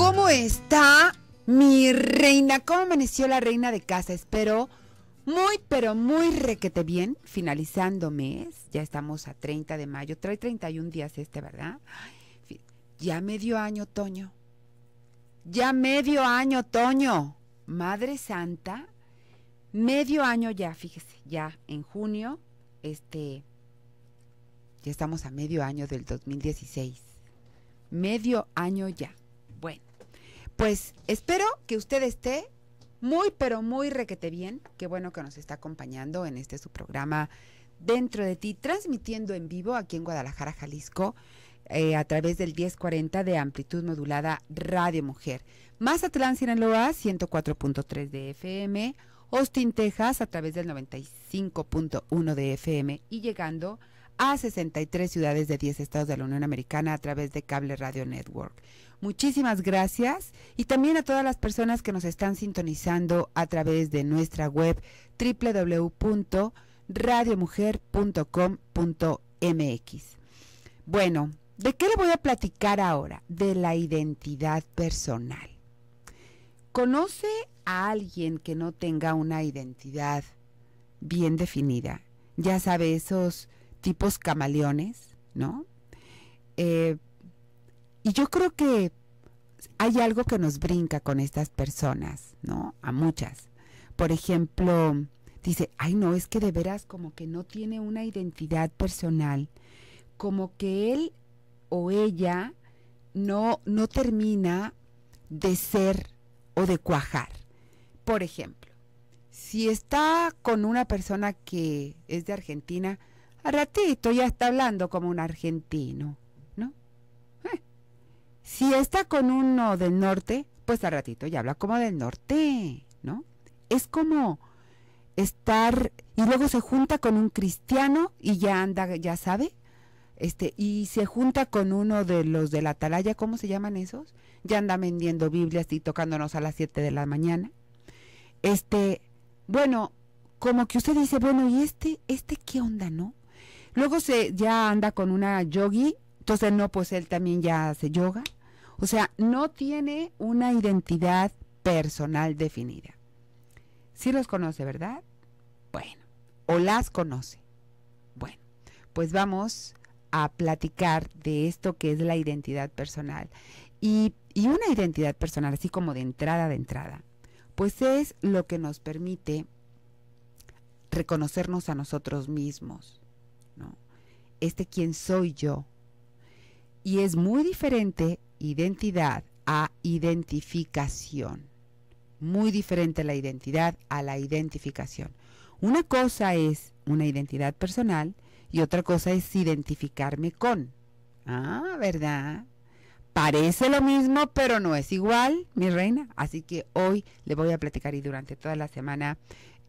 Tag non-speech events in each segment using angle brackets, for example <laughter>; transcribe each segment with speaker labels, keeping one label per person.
Speaker 1: ¿Cómo está mi reina? ¿Cómo amaneció la reina de casa? Espero muy, pero muy requete bien, finalizando mes. Ya estamos a 30 de mayo. Trae 31 días este, ¿verdad? Ya medio año, otoño. Ya medio año, otoño, Madre Santa. Medio año ya, fíjese, ya en junio, este, ya estamos a medio año del 2016. Medio año ya pues espero que usted esté muy, pero muy requete bien. Qué bueno que nos está acompañando en este su programa Dentro de ti, transmitiendo en vivo aquí en Guadalajara, Jalisco, eh, a través del 1040 de amplitud modulada Radio Mujer. Mazatlán, Sinaloa, 104.3 de FM. Austin, Texas, a través del 95.1 de FM y llegando a 63 ciudades de 10 estados de la Unión Americana a través de Cable Radio Network. Muchísimas gracias y también a todas las personas que nos están sintonizando a través de nuestra web www.radiomujer.com.mx. Bueno, ¿de qué le voy a platicar ahora? De la identidad personal. ¿Conoce a alguien que no tenga una identidad bien definida? Ya sabe, esos tipos camaleones, ¿no? Eh, y yo creo que hay algo que nos brinca con estas personas, ¿no? A muchas. Por ejemplo, dice, ay no, es que de veras como que no tiene una identidad personal, como que él o ella no, no termina de ser o de cuajar. Por ejemplo, si está con una persona que es de Argentina, a ratito ya está hablando como un argentino si está con uno del norte, pues al ratito ya habla como del norte, ¿no? Es como estar y luego se junta con un cristiano y ya anda, ya sabe, este, y se junta con uno de los de la atalaya, ¿cómo se llaman esos? Ya anda vendiendo Biblias y tocándonos a las 7 de la mañana. Este, bueno, como que usted dice, bueno, ¿y este, este qué onda, no? Luego se ya anda con una yogi, entonces no, pues él también ya hace yoga. O sea, no tiene una identidad personal definida. Sí los conoce, ¿verdad? Bueno, o las conoce. Bueno, pues vamos a platicar de esto que es la identidad personal. Y, una identidad personal, así como de entrada de entrada, pues es lo que nos permite reconocernos a nosotros mismos, ¿no? Este quién soy yo, y es muy diferente identidad a identificación. Muy diferente la identidad a la identificación. Una cosa es una identidad personal y otra cosa es identificarme con. Ah, ¿verdad? Parece lo mismo, pero no es igual, mi reina. Así que hoy le voy a platicar y durante toda la semana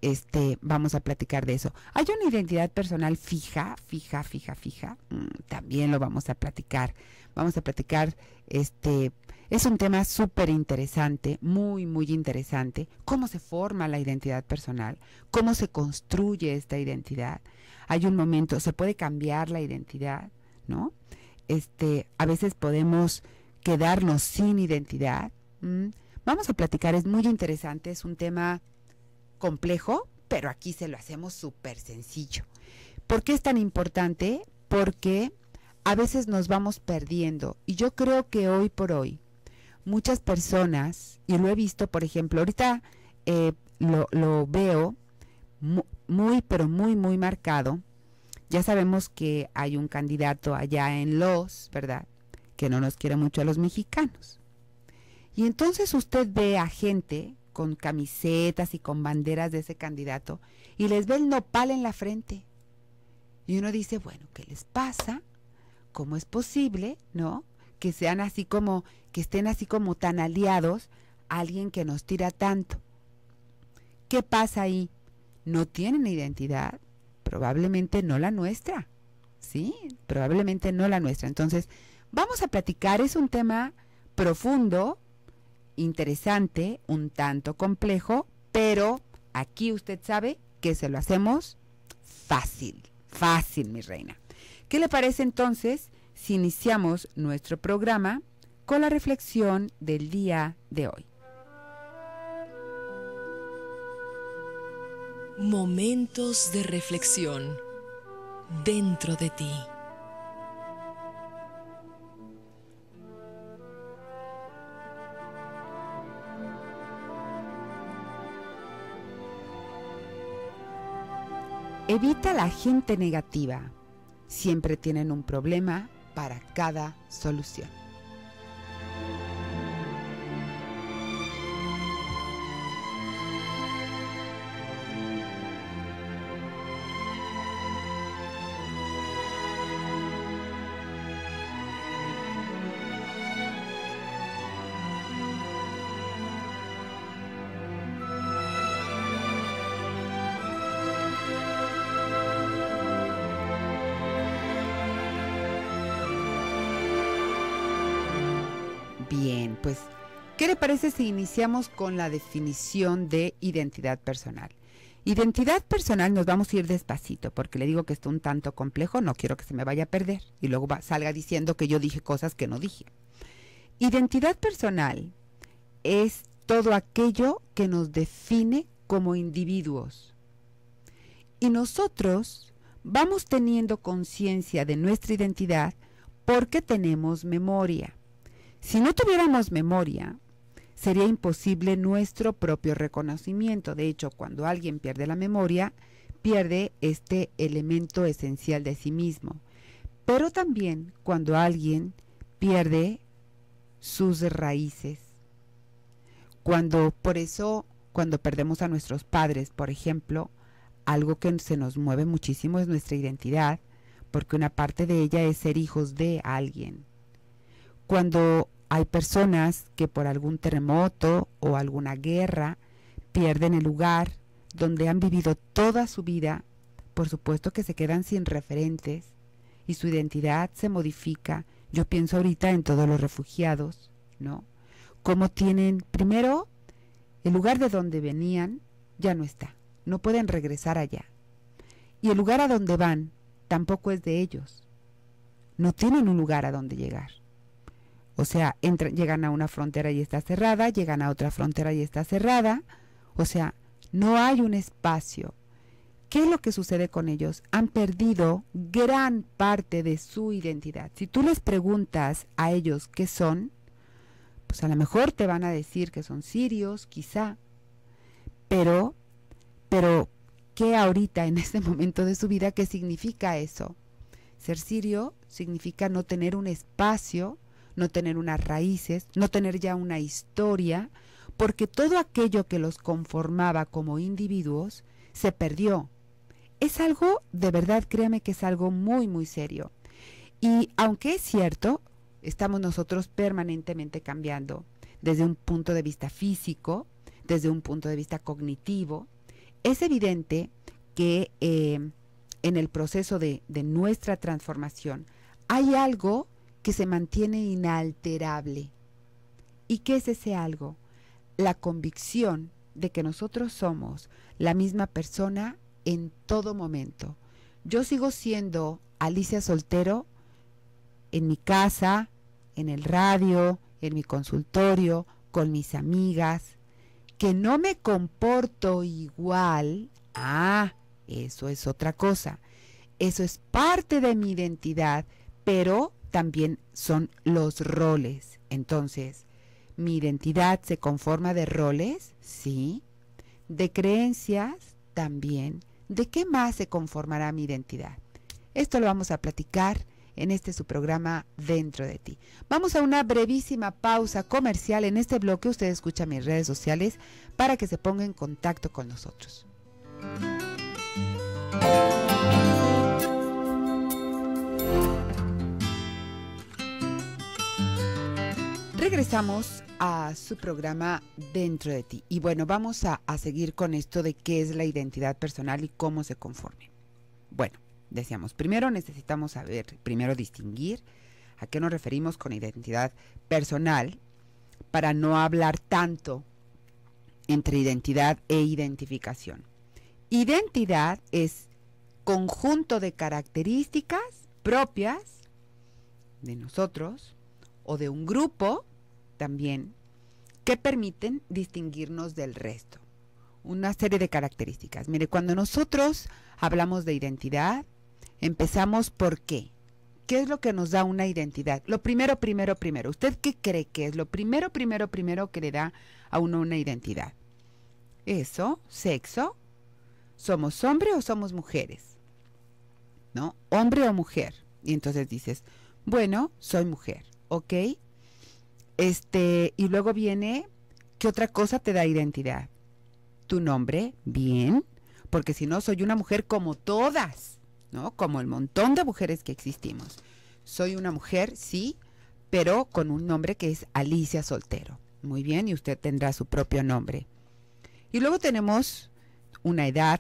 Speaker 1: este, vamos a platicar de eso. Hay una identidad personal fija, fija, fija, fija. Mm, también lo vamos a platicar. Vamos a platicar, este, es un tema súper interesante, muy, muy interesante. Cómo se forma la identidad personal, cómo se construye esta identidad. Hay un momento, se puede cambiar la identidad, ¿no? Este, a veces podemos quedarnos sin identidad. Vamos a platicar, es muy interesante, es un tema complejo, pero aquí se lo hacemos súper sencillo. ¿Por qué es tan importante? Porque a veces nos vamos perdiendo y yo creo que hoy por hoy muchas personas, y lo he visto, por ejemplo, ahorita eh, lo, veo muy, muy, pero muy, muy marcado. Ya sabemos que hay un candidato allá en los, ¿verdad? Que no nos quiere mucho a los mexicanos. Y entonces usted ve a gente con camisetas y con banderas de ese candidato y les ve el nopal en la frente. Y uno dice, bueno, ¿qué les pasa? ¿Cómo es posible, no? Que sean así como, que estén así como tan aliados a alguien que nos tira tanto. ¿Qué pasa ahí? No tienen identidad, probablemente no la nuestra. ¿Sí? Probablemente no la nuestra. Entonces, vamos a platicar, es un tema profundo, interesante, un tanto complejo, pero aquí usted sabe que se lo hacemos fácil, fácil, mi reina. ¿Qué le parece entonces si iniciamos nuestro programa con la reflexión del día de hoy? Momentos de reflexión dentro de ti. Evita la gente negativa. Siempre tienen un problema para cada solución. pues, ¿qué le parece si iniciamos con la definición de identidad personal? Identidad personal nos vamos a ir despacito porque le digo que es un tanto complejo, no quiero que se me vaya a perder y luego salga diciendo que yo dije cosas que no dije. Identidad personal es todo aquello que nos define como individuos. Y nosotros vamos teniendo conciencia de nuestra identidad porque tenemos memoria. Si no tuviéramos memoria, sería imposible nuestro propio reconocimiento. De hecho, cuando alguien pierde la memoria, pierde este elemento esencial de sí mismo. Pero también cuando alguien pierde sus raíces. Cuando, por eso, cuando perdemos a nuestros padres, por ejemplo, algo que se nos mueve muchísimo es nuestra identidad, porque una parte de ella es ser hijos de alguien cuando hay personas que por algún terremoto o alguna guerra pierden el lugar donde han vivido toda su vida, por supuesto que se quedan sin referentes y su identidad se modifica. Yo pienso ahorita en todos los refugiados, ¿no? Como tienen, primero, el lugar de donde venían ya no está, no pueden regresar allá. Y el lugar a donde van tampoco es de ellos. No tienen un lugar a donde llegar. O sea, llegan a una frontera y está cerrada, llegan a otra frontera y está cerrada. O sea, no hay un espacio. ¿Qué es lo que sucede con ellos? Han perdido gran parte de su identidad. Si tú les preguntas a ellos qué son, pues a lo mejor te van a decir que son sirios, quizá, pero, pero, ¿qué ahorita en este momento de su vida, qué significa eso? Ser sirio significa no tener un espacio no tener unas raíces, no tener ya una historia, porque todo aquello que los conformaba como individuos se perdió. Es algo, de verdad, créame que es algo muy, muy serio. Y aunque es cierto, estamos nosotros permanentemente cambiando desde un punto de vista físico, desde un punto de vista cognitivo, es evidente que eh, en el proceso de, de nuestra transformación hay algo que se mantiene inalterable. ¿Y qué es ese algo? La convicción de que nosotros somos la misma persona en todo momento. Yo sigo siendo Alicia Soltero en mi casa, en el radio, en mi consultorio, con mis amigas, que no me comporto igual. Ah, eso es otra cosa. Eso es parte de mi identidad, pero también son los roles. Entonces, mi identidad se conforma de roles, sí, de creencias también. ¿De qué más se conformará mi identidad? Esto lo vamos a platicar en este su programa Dentro de ti. Vamos a una brevísima pausa comercial en este bloque. Usted escucha mis redes sociales para que se ponga en contacto con nosotros. Regresamos a su programa Dentro de ti. Y bueno, vamos a, seguir con esto de qué es la identidad personal y cómo se conforme. Bueno, decíamos, primero necesitamos saber, primero distinguir a qué nos referimos con identidad personal para no hablar tanto entre identidad e identificación. Identidad es conjunto de características propias de nosotros o de un grupo también que permiten distinguirnos del resto. Una serie de características. Mire, cuando nosotros hablamos de identidad, empezamos por qué. ¿Qué es lo que nos da una identidad? Lo primero, primero, primero. ¿Usted qué cree que es lo primero, primero, primero que le da a uno una identidad? Eso, sexo. ¿Somos hombre o somos mujeres? ¿No? Hombre o mujer. Y entonces dices, bueno, soy mujer. ¿Ok? Este, y luego viene, ¿qué otra cosa te da identidad? Tu nombre, bien, porque si no, soy una mujer como todas, ¿no? Como el montón de mujeres que existimos. Soy una mujer, sí, pero con un nombre que es Alicia Soltero. Muy bien, y usted tendrá su propio nombre. Y luego tenemos una edad.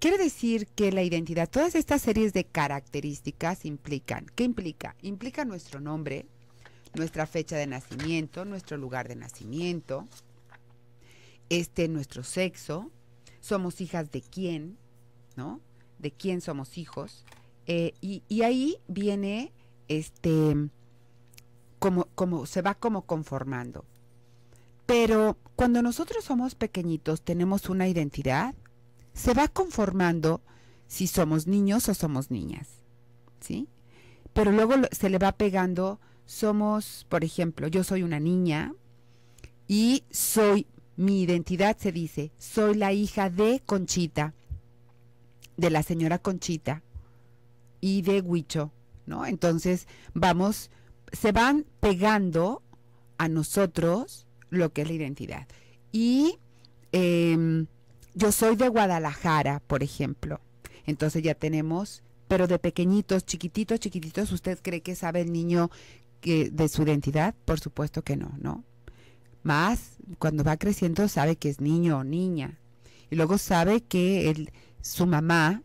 Speaker 1: Quiere decir que la identidad, todas estas series de características implican, ¿qué implica? Implica nuestro nombre, nuestra fecha de nacimiento, nuestro lugar de nacimiento, este nuestro sexo, somos hijas de quién, ¿no? De quién somos hijos. Eh, y, ahí viene este como, como se va como conformando. Pero cuando nosotros somos pequeñitos, tenemos una identidad, se va conformando si somos niños o somos niñas, ¿sí? Pero luego se le va pegando somos, por ejemplo, yo soy una niña y soy, mi identidad se dice, soy la hija de Conchita, de la señora Conchita y de Huicho, ¿no? Entonces vamos, se van pegando a nosotros lo que es la identidad. Y em, yo soy de Guadalajara, por ejemplo. Entonces ya tenemos, pero de pequeñitos, chiquititos, chiquititos, ¿usted cree que sabe el niño de su identidad, por supuesto que no, ¿no? Más cuando va creciendo sabe que es niño o niña y luego sabe que su mamá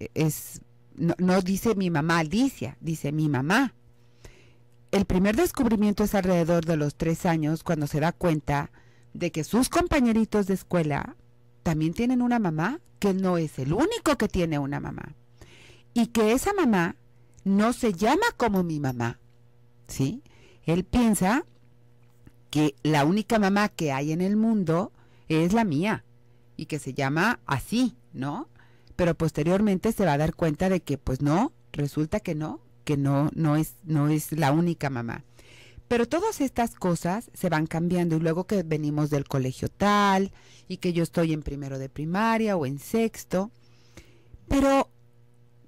Speaker 1: eh, es no, dice mi mamá Alicia, dice mi mamá. El primer descubrimiento es alrededor de los tres años cuando se da cuenta de que sus compañeritos de escuela también tienen una mamá, que no es el único que tiene una mamá. Y que esa mamá no se llama como mi mamá, ¿sí? Él piensa que la única mamá que hay en el mundo es la mía y que se llama así, ¿no? Pero posteriormente se va a dar cuenta de que pues no, resulta que no, que no no es no es la única mamá. Pero todas estas cosas se van cambiando y luego que venimos del colegio tal y que yo estoy en primero de primaria o en sexto. Pero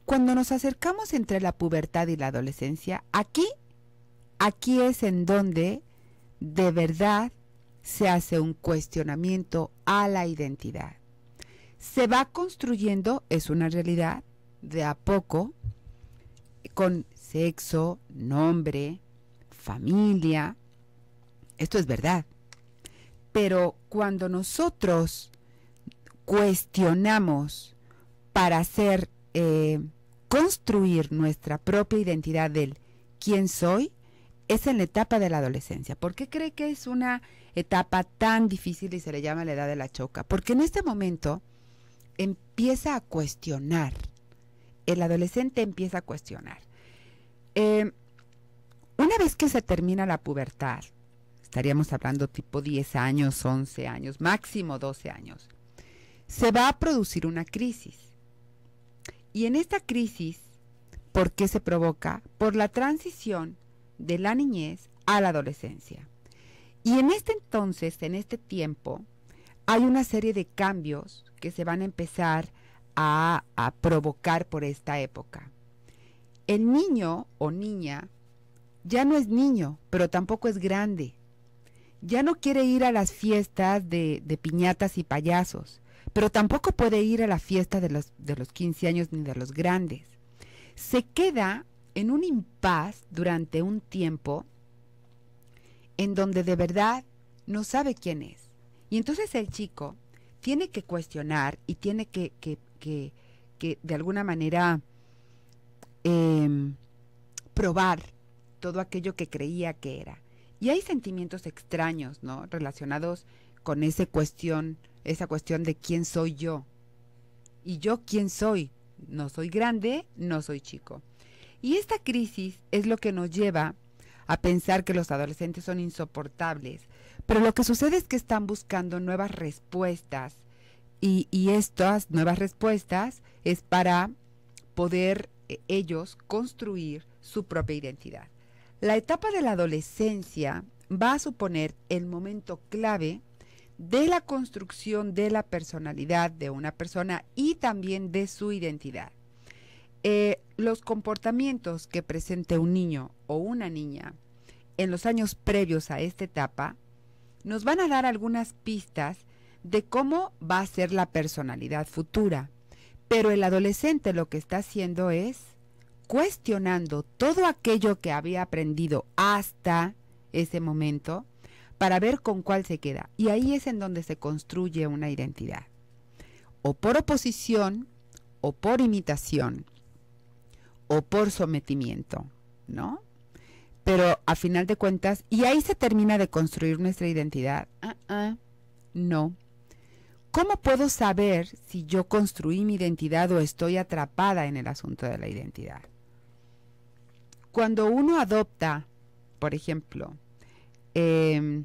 Speaker 1: cuando nos acercamos entre la pubertad y la adolescencia, aquí Aquí es en donde de verdad se hace un cuestionamiento a la identidad. Se va construyendo, es una realidad, de a poco, con sexo, nombre, familia. Esto es verdad. Pero cuando nosotros cuestionamos para hacer, eh, construir nuestra propia identidad del quién soy, es en la etapa de la adolescencia. ¿Por qué cree que es una etapa tan difícil y se le llama la edad de la choca? Porque en este momento empieza a cuestionar. El adolescente empieza a cuestionar. Eh, una vez que se termina la pubertad, estaríamos hablando tipo 10 años, 11 años, máximo 12 años, se va a producir una crisis. Y en esta crisis, ¿por qué se provoca? Por la transición de la niñez a la adolescencia. Y en este entonces, en este tiempo, hay una serie de cambios que se van a empezar a, a provocar por esta época. El niño o niña ya no es niño, pero tampoco es grande. Ya no quiere ir a las fiestas de, de piñatas y payasos, pero tampoco puede ir a la fiesta de los, de los 15 años ni de los grandes. Se queda en un impas durante un tiempo en donde de verdad no sabe quién es. Y entonces el chico tiene que cuestionar y tiene que, que, que, de alguna manera em, probar todo aquello que creía que era. Y hay sentimientos extraños, ¿no? Relacionados con esa cuestión, esa cuestión de quién soy yo. Y yo quién soy. No soy grande, no soy chico. Y esta crisis es lo que nos lleva a pensar que los adolescentes son insoportables, pero lo que sucede es que están buscando nuevas respuestas y, estas nuevas respuestas es para poder eh, ellos construir su propia identidad. La etapa de la adolescencia va a suponer el momento clave de la construcción de la personalidad de una persona y también de su identidad. Eh, los comportamientos que presente un niño o una niña en los años previos a esta etapa nos van a dar algunas pistas de cómo va a ser la personalidad futura. Pero el adolescente lo que está haciendo es cuestionando todo aquello que había aprendido hasta ese momento para ver con cuál se queda. Y ahí es en donde se construye una identidad. O por oposición o por imitación o por sometimiento, ¿no? Pero a final de cuentas, y ahí se termina de construir nuestra identidad. Ah, ah, no. ¿Cómo puedo saber si yo construí mi identidad o estoy atrapada en el asunto de la identidad? Cuando uno adopta, por ejemplo, em,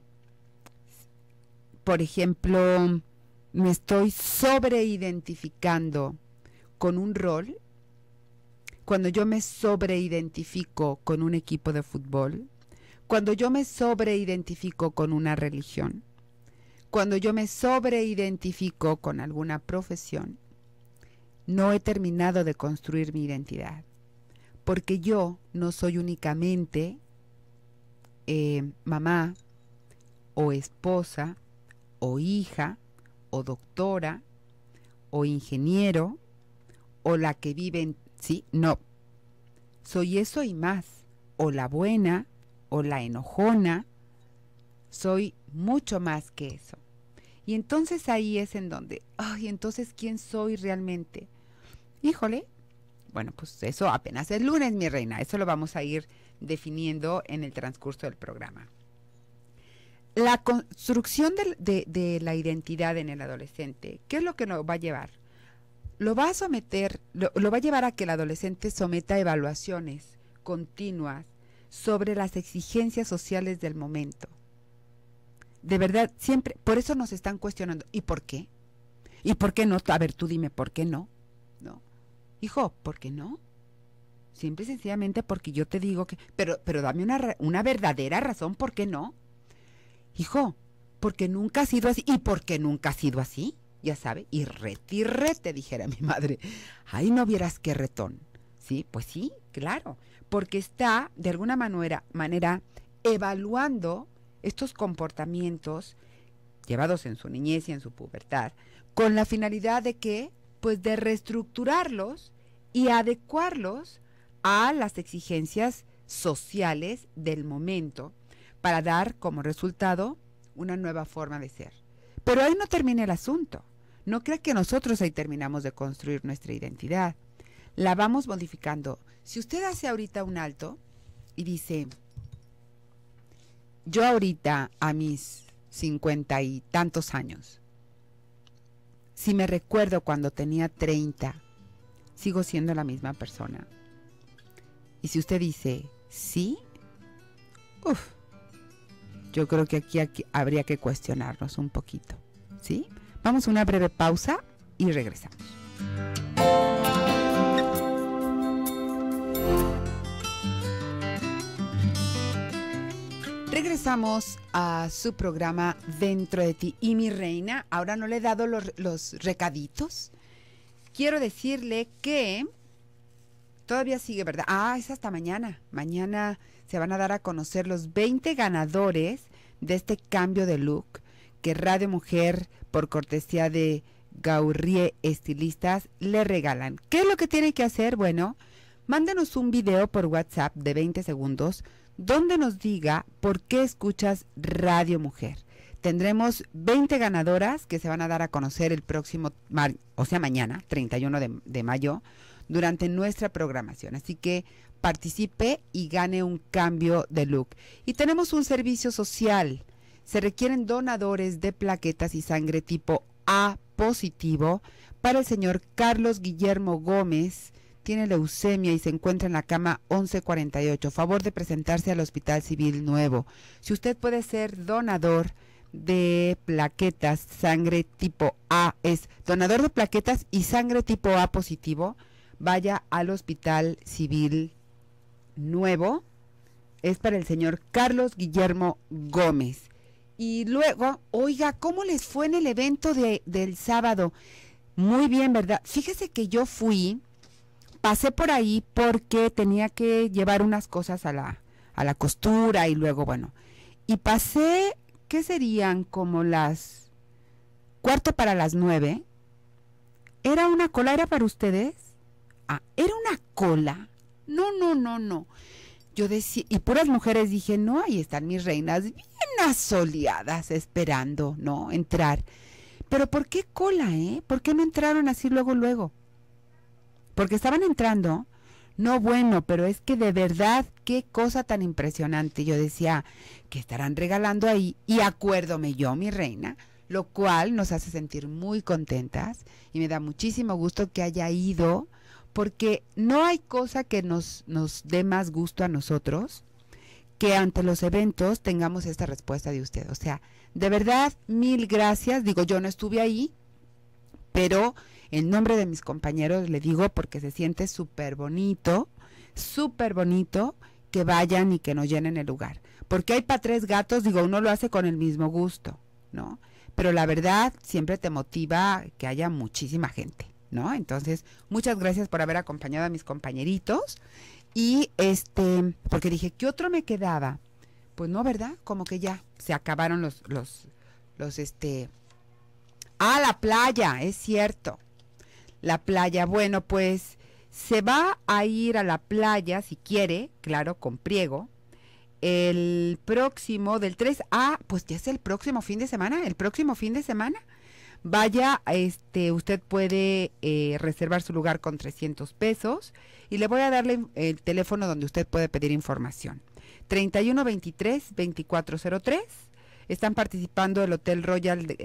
Speaker 1: por ejemplo, me estoy sobreidentificando con un rol, cuando yo me sobreidentifico con un equipo de fútbol, cuando yo me sobreidentifico con una religión, cuando yo me sobreidentifico con alguna profesión, no he terminado de construir mi identidad, porque yo no soy únicamente eh, mamá o esposa o hija o doctora o ingeniero o la que vive en ¿sí? No. Soy eso y más, o la buena, o la enojona, soy mucho más que eso. Y entonces ahí es en donde, ay, entonces ¿quién soy realmente? Híjole, bueno, pues eso apenas es lunes, mi reina, eso lo vamos a ir definiendo en el transcurso del programa. La construcción de la identidad en el adolescente, ¿qué es lo que nos va a llevar? lo va a someter, lo, va a llevar a que el adolescente someta evaluaciones continuas sobre las exigencias sociales del momento. De verdad, siempre, por eso nos están cuestionando. ¿Y por qué? ¿Y por qué no? A ver, tú dime, ¿por qué no? ¿No? Hijo, ¿por qué no? Siempre, sencillamente porque yo te digo que... Pero, pero dame una, una verdadera razón, ¿por qué no? Hijo, porque nunca ha sido así. ¿Y por qué nunca ha sido así? ya sabe, y retirrete, dijera mi madre. Ahí no vieras qué retón. Sí, pues sí, claro, porque está de alguna manera, manera evaluando estos comportamientos llevados en su niñez y en su pubertad, con la finalidad de que, pues de reestructurarlos y adecuarlos a las exigencias sociales del momento para dar como resultado una nueva forma de ser. Pero ahí no termina el asunto. No crea que nosotros ahí terminamos de construir nuestra identidad. La vamos modificando. Si usted hace ahorita un alto y dice, yo ahorita a mis cincuenta y tantos años, si me recuerdo cuando tenía treinta, sigo siendo la misma persona. Y si usted dice, sí, uff, yo creo que aquí, aquí habría que cuestionarnos un poquito, ¿sí? Vamos a una breve pausa y regresamos. Regresamos a su programa Dentro de ti y mi reina. Ahora no le he dado los, recaditos. Quiero decirle que todavía sigue, ¿verdad? Ah, es hasta mañana. Mañana se van a dar a conocer los 20 ganadores de este cambio de look que Radio Mujer, por cortesía de Gaurrie Estilistas, le regalan. ¿Qué es lo que tiene que hacer? Bueno, mándenos un video por WhatsApp de 20 segundos donde nos diga por qué escuchas Radio Mujer. Tendremos 20 ganadoras que se van a dar a conocer el próximo, o sea, mañana, 31 de, de mayo, durante nuestra programación. Así que participe y gane un cambio de look. Y tenemos un servicio social se requieren donadores de plaquetas y sangre tipo A positivo para el señor Carlos Guillermo Gómez. Tiene leucemia y se encuentra en la cama 1148. Favor de presentarse al Hospital Civil Nuevo. Si usted puede ser donador de plaquetas, sangre tipo A, es donador de plaquetas y sangre tipo A positivo, vaya al Hospital Civil Nuevo. Es para el señor Carlos Guillermo Gómez. Y luego, oiga, ¿cómo les fue en el evento de, del sábado? Muy bien, ¿verdad? Fíjese que yo fui, pasé por ahí porque tenía que llevar unas cosas a la, a la costura y luego, bueno, y pasé, ¿qué serían? Como las cuarto para las nueve. ¿Era una cola? ¿Era para ustedes? Ah, ¿era una cola? No, no, no, no. Yo decía, y puras mujeres dije, no, ahí están mis reinas buenas soleadas esperando, ¿no? Entrar. Pero ¿por qué cola, eh? ¿Por qué no entraron así luego, luego? Porque estaban entrando. No, bueno, pero es que de verdad, qué cosa tan impresionante. Yo decía, que estarán regalando ahí? Y acuérdome yo, mi reina, lo cual nos hace sentir muy contentas y me da muchísimo gusto que haya ido, porque no hay cosa que nos, nos dé más gusto a nosotros que ante los eventos tengamos esta respuesta de usted. O sea, de verdad, mil gracias. Digo, yo no estuve ahí, pero en nombre de mis compañeros le digo porque se siente súper bonito, súper bonito que vayan y que nos llenen el lugar. Porque hay para tres gatos, digo, uno lo hace con el mismo gusto, ¿no? Pero la verdad siempre te motiva que haya muchísima gente, ¿no? Entonces, muchas gracias por haber acompañado a mis compañeritos y este, porque dije, ¿qué otro me quedaba? Pues no, ¿verdad? Como que ya se acabaron los, los, los, este... a ah, la playa, es cierto. La playa, bueno, pues se va a ir a la playa, si quiere, claro, con priego, el próximo, del 3 a, pues ya es el próximo fin de semana, el próximo fin de semana, Vaya, este, usted puede eh, reservar su lugar con 300 pesos y le voy a darle el teléfono donde usted puede pedir información. 3123-2403. Están participando el Hotel Royal de,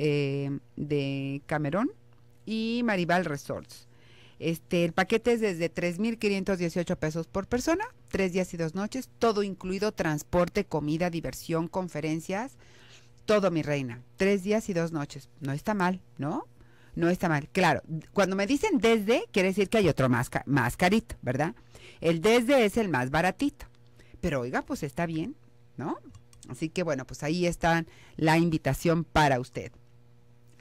Speaker 1: eh, Camerón y Maribal Resorts. Este, el paquete es desde 3.518 pesos por persona, tres días y dos noches, todo incluido transporte, comida, diversión, conferencias, todo, mi reina. Tres días y dos noches. No está mal, ¿no? No está mal. Claro, cuando me dicen desde, quiere decir que hay otro más, carito, ¿verdad? El desde es el más baratito. Pero oiga, pues está bien, ¿no? Así que bueno, pues ahí está la invitación para usted.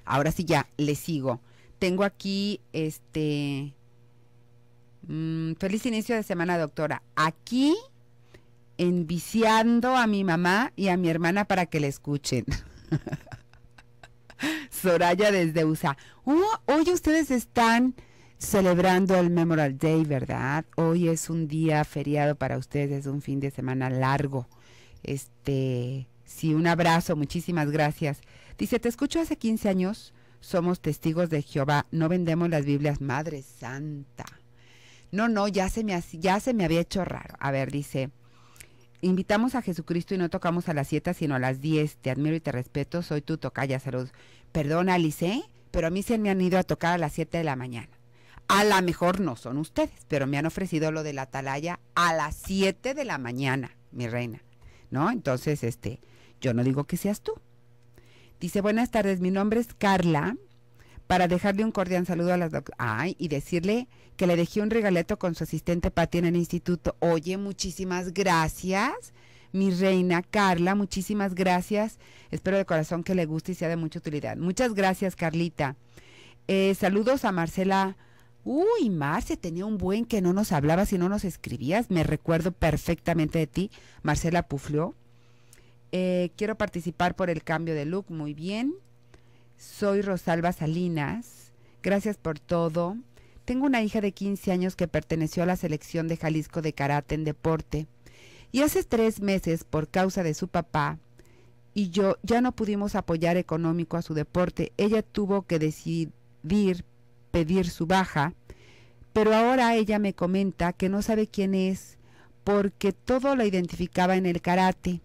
Speaker 1: Ahora sí ya le sigo. Tengo aquí este... Mm, feliz inicio de semana, doctora. Aquí enviciando a mi mamá y a mi hermana para que le escuchen. <laughs> Soraya desde USA. Oh, hoy ustedes están celebrando el Memorial Day, ¿verdad? Hoy es un día feriado para ustedes, es un fin de semana largo. Este, sí, un abrazo, muchísimas gracias. Dice, te escucho hace 15 años, somos testigos de Jehová, no vendemos las Biblias, Madre Santa. No, no, ya se me, ya se me había hecho raro. A ver, dice, invitamos a Jesucristo y no tocamos a las 7, sino a las 10. Te admiro y te respeto, soy tu tocaya, salud. Perdón, Alice, pero a mí se me han ido a tocar a las 7 de la mañana. A lo mejor no son ustedes, pero me han ofrecido lo de la atalaya a las 7 de la mañana, mi reina. ¿No? Entonces, este, yo no digo que seas tú. Dice, buenas tardes, mi nombre es Carla para dejarle un cordial saludo a las Ay, y decirle que le dejé un regaleto con su asistente Pati en el instituto. Oye, muchísimas gracias. Mi reina Carla, muchísimas gracias. Espero de corazón que le guste y sea de mucha utilidad. Muchas gracias, Carlita. Eh, saludos a Marcela. Uy, Marce, tenía un buen que no nos hablabas y no nos escribías. Me recuerdo perfectamente de ti. Marcela Puflio. Eh, quiero participar por el cambio de look. Muy bien. Soy Rosalba Salinas. Gracias por todo. Tengo una hija de 15 años que perteneció a la selección de Jalisco de karate en deporte. Y hace tres meses, por causa de su papá y yo, ya no pudimos apoyar económico a su deporte. Ella tuvo que decidir pedir su baja, pero ahora ella me comenta que no sabe quién es porque todo lo identificaba en el karate.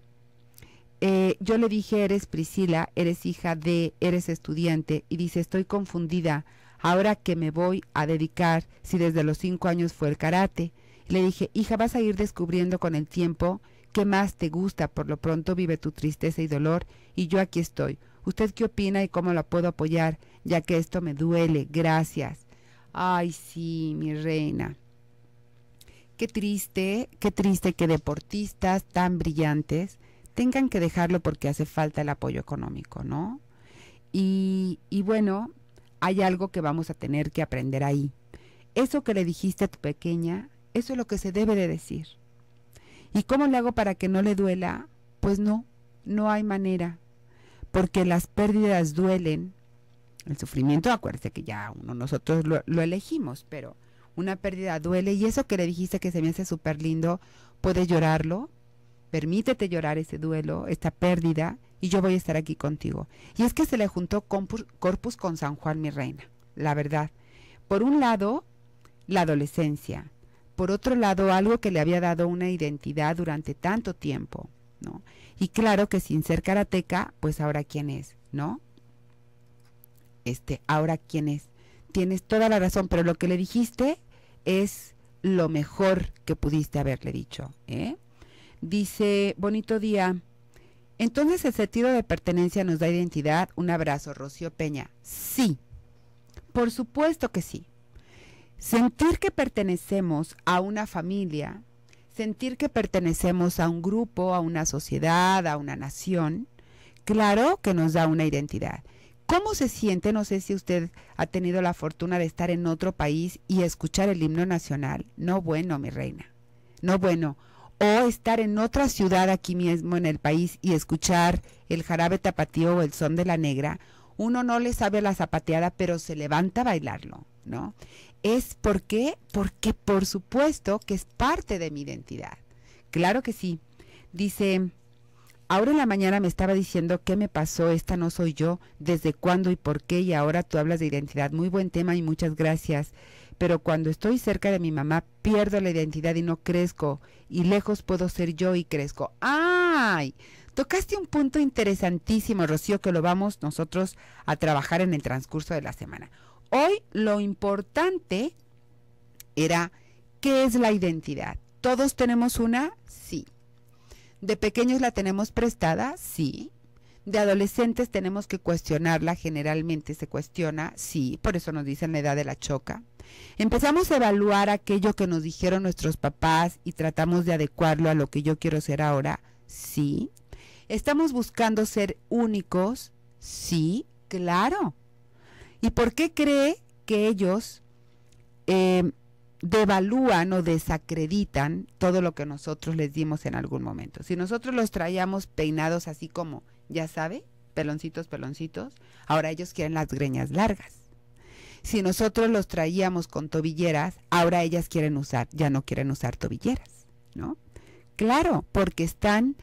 Speaker 1: Eh, yo le dije, eres Priscila, eres hija de, eres estudiante, y dice, estoy confundida, ahora que me voy a dedicar, si desde los cinco años fue el karate. le dije, hija, vas a ir descubriendo con el tiempo qué más te gusta, por lo pronto vive tu tristeza y dolor, y yo aquí estoy. ¿Usted qué opina y cómo la puedo apoyar? Ya que esto me duele, gracias. Ay, sí, mi reina. Qué triste, qué triste que deportistas tan brillantes tengan que dejarlo porque hace falta el apoyo económico, ¿no? Y, y bueno, hay algo que vamos a tener que aprender ahí. Eso que le dijiste a tu pequeña, eso es lo que se debe de decir. ¿Y cómo le hago para que no le duela? Pues no, no hay manera, porque las pérdidas duelen. El sufrimiento, acuérdese que ya uno nosotros lo, lo elegimos, pero una pérdida duele y eso que le dijiste que se me hace súper lindo, puedes llorarlo, permítete llorar ese duelo, esta pérdida, y yo voy a estar aquí contigo. Y es que se le juntó Corpus, corpus con San Juan, mi reina, la verdad. Por un lado, la adolescencia. Por otro lado, algo que le había dado una identidad durante tanto tiempo, ¿no? Y claro que sin ser karateca, pues ahora quién es, ¿no? Este, ahora quién es. Tienes toda la razón, pero lo que le dijiste es lo mejor que pudiste haberle dicho, ¿eh? Dice, bonito día. Entonces el sentido de pertenencia nos da identidad. Un abrazo, Rocío Peña. Sí, por supuesto que sí. Sentir que pertenecemos a una familia, sentir que pertenecemos a un grupo, a una sociedad, a una nación, claro que nos da una identidad. ¿Cómo se siente? No sé si usted ha tenido la fortuna de estar en otro país y escuchar el himno nacional. No bueno, mi reina. No bueno o estar en otra ciudad aquí mismo en el país y escuchar el jarabe tapatío o el son de la negra, uno no le sabe a la zapateada, pero se levanta a bailarlo, ¿no? ¿Es por qué? Porque por supuesto que es parte de mi identidad. Claro que sí. Dice, ahora en la mañana me estaba diciendo qué me pasó, esta no soy yo, desde cuándo y por qué, y ahora tú hablas de identidad. Muy buen tema y muchas gracias pero cuando estoy cerca de mi mamá pierdo la identidad y no crezco, y lejos puedo ser yo y crezco. ¡Ay! Tocaste un punto interesantísimo, Rocío, que lo vamos nosotros a trabajar en el transcurso de la semana. Hoy lo importante era qué es la identidad. ¿Todos tenemos una? Sí. ¿De pequeños la tenemos prestada? Sí de adolescentes tenemos que cuestionarla, generalmente se cuestiona, sí, por eso nos dicen la edad de la choca. Empezamos a evaluar aquello que nos dijeron nuestros papás y tratamos de adecuarlo a lo que yo quiero ser ahora, sí. Estamos buscando ser únicos, sí, claro. ¿Y por qué cree que ellos em, devalúan o desacreditan todo lo que nosotros les dimos en algún momento? Si nosotros los traíamos peinados así como ya sabe, peloncitos, peloncitos. Ahora ellos quieren las greñas largas. Si nosotros los traíamos con tobilleras, ahora ellas quieren usar, ya no quieren usar tobilleras, ¿no? Claro, porque están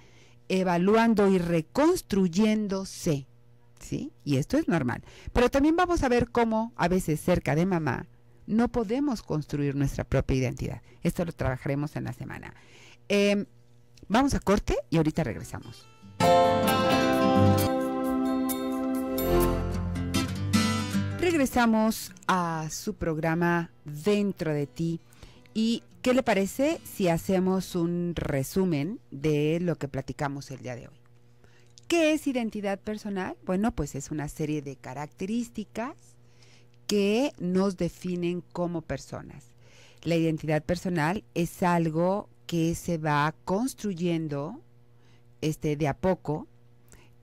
Speaker 1: evaluando y reconstruyéndose, ¿sí? Y esto es normal. Pero también vamos a ver cómo a veces cerca de mamá no podemos construir nuestra propia identidad. Esto lo trabajaremos en la semana. Em, vamos a corte y ahorita regresamos. regresamos a su programa Dentro de ti. ¿Y qué le parece si hacemos un resumen de lo que platicamos el día de hoy? ¿Qué es identidad personal? Bueno, pues es una serie de características que nos definen como personas. La identidad personal es algo que se va construyendo este, de a poco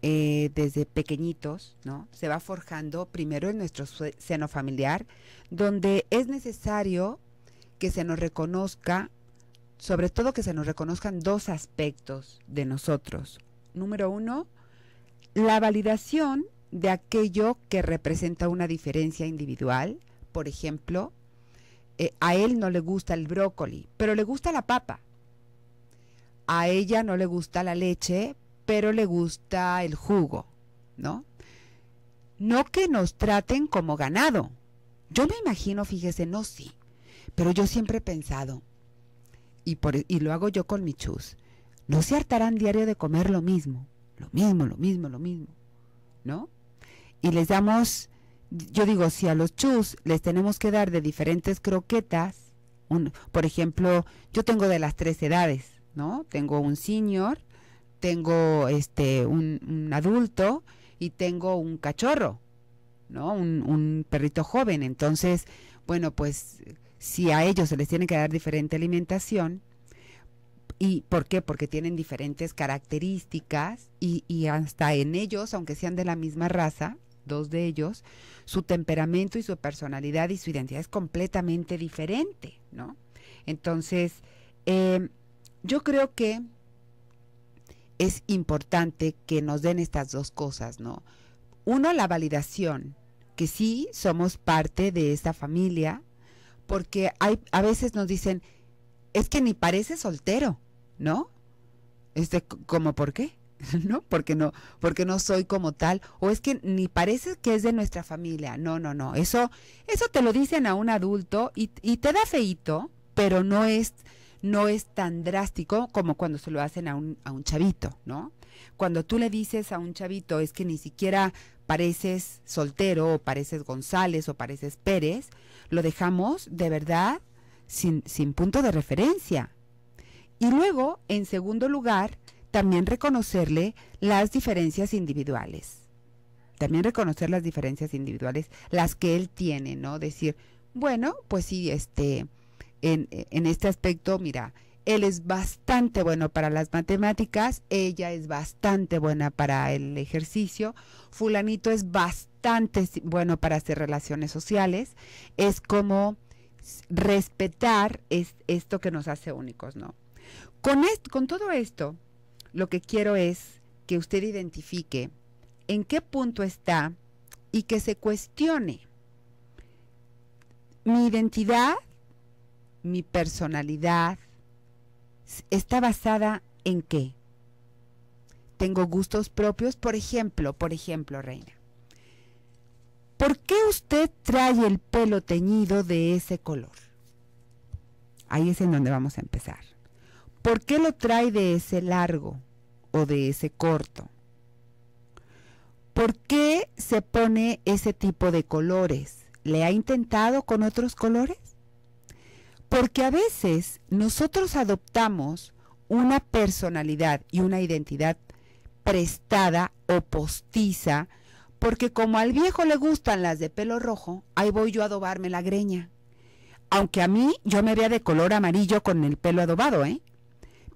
Speaker 1: eh, desde pequeñitos, ¿no? Se va forjando primero en nuestro seno familiar, donde es necesario que se nos reconozca, sobre todo que se nos reconozcan dos aspectos de nosotros. Número uno, la validación de aquello que representa una diferencia individual. Por ejemplo, eh, a él no le gusta el brócoli, pero le gusta la papa. A ella no le gusta la leche, pero le gusta el jugo, ¿no? No que nos traten como ganado. Yo me imagino, fíjese, no sí, pero yo siempre he pensado, e, y, lo hago yo con mi chus, no se hartarán diario de comer lo mismo, lo mismo, lo mismo, lo mismo, ¿no? Y les damos, yo digo, si a los chus les tenemos que dar de diferentes croquetas, por ejemplo, yo tengo de las tres edades, ¿no? Tengo un senior, tengo este un, adulto y tengo un cachorro, ¿no? Un, perrito joven. Entonces, bueno, pues si a ellos se les tiene que dar diferente alimentación, ¿y por qué? Porque tienen diferentes características y, y hasta en ellos, aunque sean de la misma raza, dos de ellos, su temperamento y su personalidad y su identidad es completamente diferente, ¿no? Entonces, eh, yo creo que es importante que nos den estas dos cosas, ¿no? Uno, la validación, que sí somos parte de esta familia, porque hay, a veces nos dicen, es que ni parece soltero, ¿no? Este, ¿como por qué? <laughs> ¿No? Porque no, porque no soy como tal, o es que ni parece que es de nuestra familia. No, no, no. Eso, eso te lo dicen a un adulto y, y te da feito, pero no es, no es tan drástico como cuando se lo hacen a un, chavito, ¿no? Cuando tú le dices a un chavito es que ni siquiera pareces soltero o pareces González o pareces Pérez, lo dejamos de verdad sin, sin punto de referencia. Y luego, en segundo lugar, también reconocerle las diferencias individuales. También reconocer las diferencias individuales, las que él tiene, ¿no? Decir, bueno, pues sí, este, en, este aspecto, mira, él es bastante bueno para las matemáticas, ella es bastante buena para el ejercicio, fulanito es bastante bueno para hacer relaciones sociales, es como respetar es esto que nos hace únicos, ¿no? con todo esto, lo que quiero es que usted identifique en qué punto está y que se cuestione mi identidad mi personalidad, está basada en qué? Tengo gustos propios, por ejemplo, por ejemplo, Reina. ¿Por qué usted trae el pelo teñido de ese color? Ahí es en donde vamos a empezar. ¿Por qué lo trae de ese largo o de ese corto? ¿Por qué se pone ese tipo de colores? ¿Le ha intentado con otros colores? Porque a veces nosotros adoptamos una personalidad y una identidad prestada o postiza, porque como al viejo le gustan las de pelo rojo, ahí voy yo a adobarme la greña. Aunque a mí yo me vea de color amarillo con el pelo adobado, ¿eh?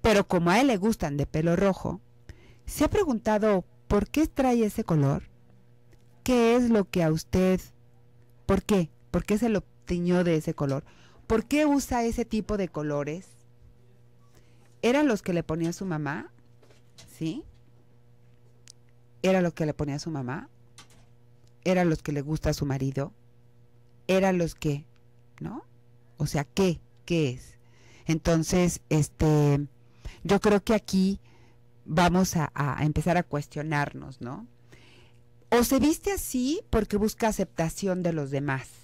Speaker 1: Pero como a él le gustan de pelo rojo, ¿se ha preguntado por qué trae ese color? ¿Qué es lo que a usted... ¿Por qué? ¿Por qué se lo tiñó de ese color? ¿Por qué usa ese tipo de colores? ¿Eran los que le ponía su mamá? ¿Sí? ¿Era lo que le ponía su mamá? ¿Eran los que le gusta a su marido? ¿Eran los que, ¿no? O sea, ¿qué? ¿Qué es? Entonces, este, yo creo que aquí vamos a empezar a cuestionarnos, ¿no? O se viste así porque busca aceptación de los demás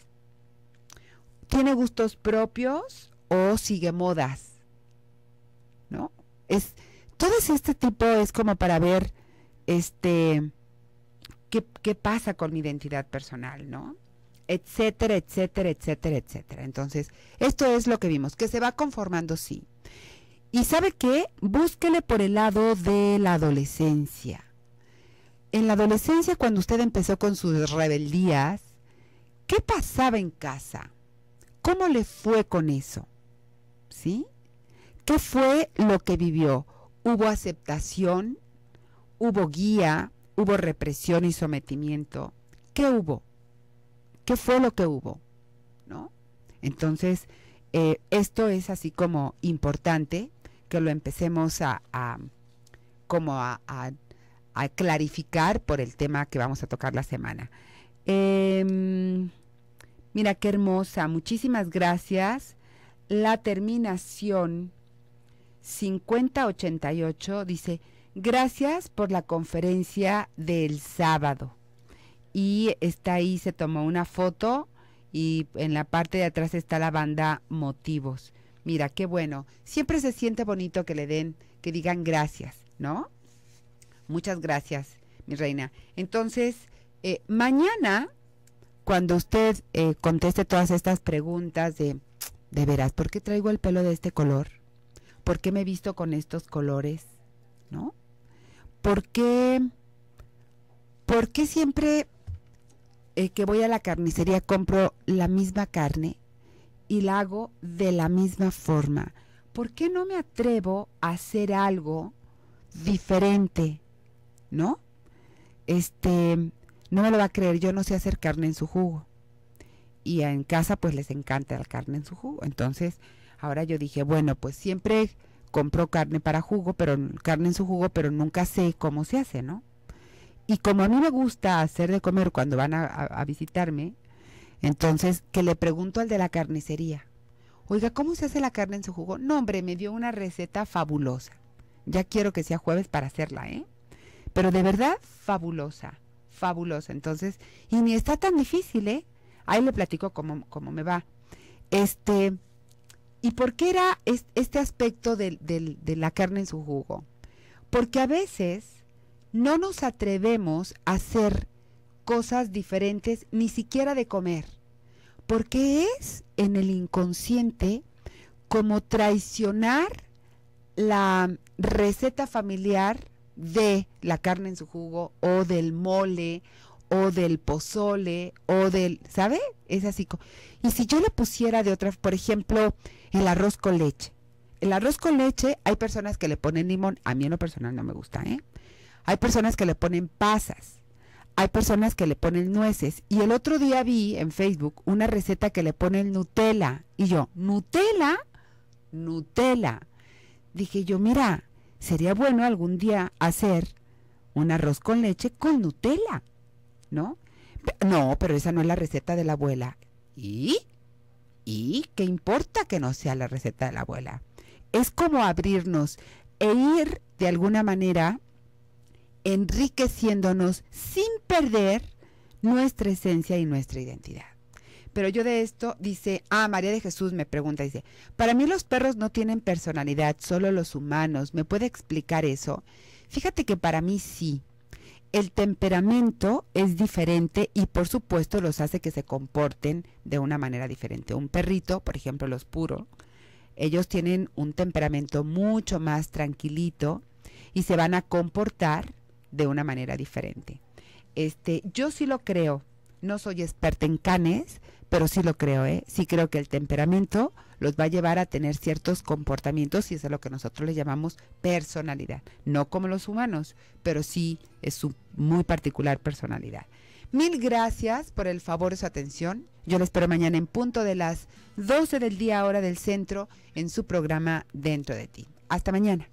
Speaker 1: ¿Tiene gustos propios o sigue modas? ¿No? Es todo este tipo es como para ver este qué, qué pasa con mi identidad personal, ¿no? etcétera, etcétera, etcétera, etcétera. Entonces, esto es lo que vimos, que se va conformando, sí. Y sabe qué, búsquele por el lado de la adolescencia. En la adolescencia, cuando usted empezó con sus rebeldías, ¿qué pasaba en casa? ¿Cómo le fue con eso? ¿Sí? ¿Qué fue lo que vivió? ¿Hubo aceptación? ¿Hubo guía? ¿Hubo represión y sometimiento? ¿Qué hubo? ¿Qué fue lo que hubo? ¿No? Entonces, eh, esto es así como importante que lo empecemos a, como a, clarificar por el tema que vamos a tocar la semana. Em, Mira qué hermosa, muchísimas gracias. La terminación 5088 dice, gracias por la conferencia del sábado. Y está ahí, se tomó una foto y en la parte de atrás está la banda Motivos. Mira, qué bueno. Siempre se siente bonito que le den, que digan gracias, ¿no? Muchas gracias, mi reina. Entonces, eh, mañana cuando usted eh, conteste todas estas preguntas de, de veras, ¿por qué traigo el pelo de este color? ¿Por qué me he visto con estos colores? ¿No? ¿Por qué, por qué siempre eh, que voy a la carnicería compro la misma carne y la hago de la misma forma? ¿Por qué no me atrevo a hacer algo diferente? ¿No? Este, no me lo va a creer, yo no sé hacer carne en su jugo. Y en casa pues les encanta la carne en su jugo. Entonces, ahora yo dije, bueno, pues siempre compro carne para jugo, pero carne en su jugo, pero nunca sé cómo se hace, ¿no? Y como a mí me gusta hacer de comer cuando van a, a visitarme, entonces que le pregunto al de la carnicería, oiga, ¿cómo se hace la carne en su jugo? No, hombre, me dio una receta fabulosa. Ya quiero que sea jueves para hacerla, ¿eh? Pero de verdad, fabulosa fabulosa. Entonces, y ni está tan difícil, ¿eh? Ahí le platico cómo, cómo me va. Este, ¿y por qué era este aspecto de la carne en su jugo? Porque a veces no nos atrevemos a hacer cosas diferentes, ni siquiera de comer, porque es en el inconsciente como traicionar la receta familiar de la carne en su jugo o del mole o del pozole o del, ¿sabe? Es así. Y si yo le pusiera de otra, por ejemplo, el arroz con leche. El arroz con leche, hay personas que le ponen limón, a mí en lo personal no me gusta, ¿eh? Hay personas que le ponen pasas, hay personas que le ponen nueces. Y el otro día vi en Facebook una receta que le ponen Nutella. Y yo, Nutella, Nutella. Dije yo, mira, sería bueno algún día hacer un arroz con leche con Nutella, ¿no? No, pero esa no es la receta de la abuela. ¿Y? ¿Y qué importa que no sea la receta de la abuela? Es como abrirnos e ir de alguna manera enriqueciéndonos sin perder nuestra esencia y nuestra identidad. Pero yo de esto, dice, ah, María de Jesús me pregunta, dice, para mí los perros no tienen personalidad, solo los humanos. ¿Me puede explicar eso? Fíjate que para mí sí. El temperamento es diferente y por supuesto los hace que se comporten de una manera diferente. Un perrito, por ejemplo, los puros, ellos tienen un temperamento mucho más tranquilito y se van a comportar de una manera diferente. Este, yo sí lo creo. No soy experta en canes, pero sí lo creo, ¿eh? Sí creo que el temperamento los va a llevar a tener ciertos comportamientos y eso es lo que nosotros le llamamos personalidad. No como los humanos, pero sí es su muy particular personalidad. Mil gracias por el favor de su atención. Yo les espero mañana en punto de las 12 del día hora del centro en su programa Dentro de ti. Hasta mañana.